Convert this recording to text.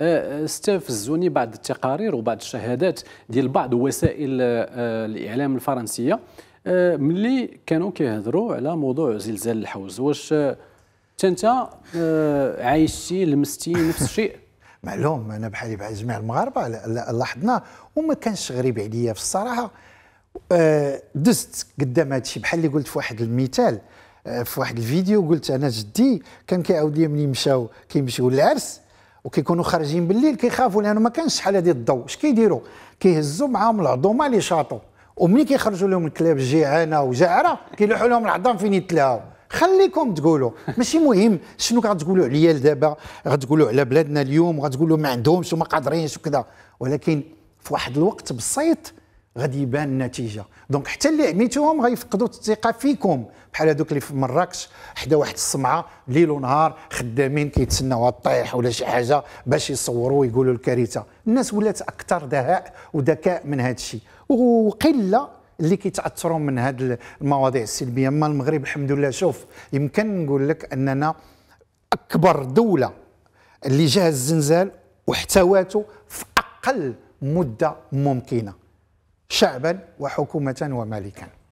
أه، أه، استفزوني بعض التقارير وبعض الشهادات ديال بعض وسائل أه، الاعلام الفرنسيه ملي كانوا كيهضروا على موضوع زلزال الحوز واش انت عايشتي لمستي نفس الشيء معلوم انا بحالي بحال جميع المغاربه لاحظنا وما كانش غريب عليا في الصراحه دزت قدام هذا الشيء بحال اللي قلت في واحد المثال في واحد الفيديو قلت انا جدي كان كيعاود لي ملي مشاو كيمشيو للعرس وكيكونوا خارجين بالليل كيخافوا لانه ما كانش شحال هذه الضوء اش كيديروا كيهزوا معاهم العظومه لي شاطو وملي كيخرجوا لهم الكلاب جيعانه وجعره كيلوحوا لهم العظام فين يتلاهوا خليكم تقولوا ماشي مهم شنو غتقولوا عليا دابا غتقولوا على بلادنا اليوم غتقولوا ما عندهمش وما قادرينش وكذا ولكن في واحد الوقت بسيط غادي يبان النتيجه دونك حتى اللي عميتوهم غيفقدوا الثقه فيكم بحال هذوك اللي في مراكش حدا واحد السمعه ليل ونهار خدامين كيتسناو طيح ولا شي حاجه باش يصوروا ويقولوا الكارثه الناس ولات اكثر دهاء وذكاء من هذا الشيء وقله اللي كيتاثروا من هذه المواضيع السلبيه اما المغرب الحمد لله شوف يمكن نقول لك اننا اكبر دوله اللي جاها الزنزال واحتواته في اقل مده ممكنه شعبا وحكومة وملكا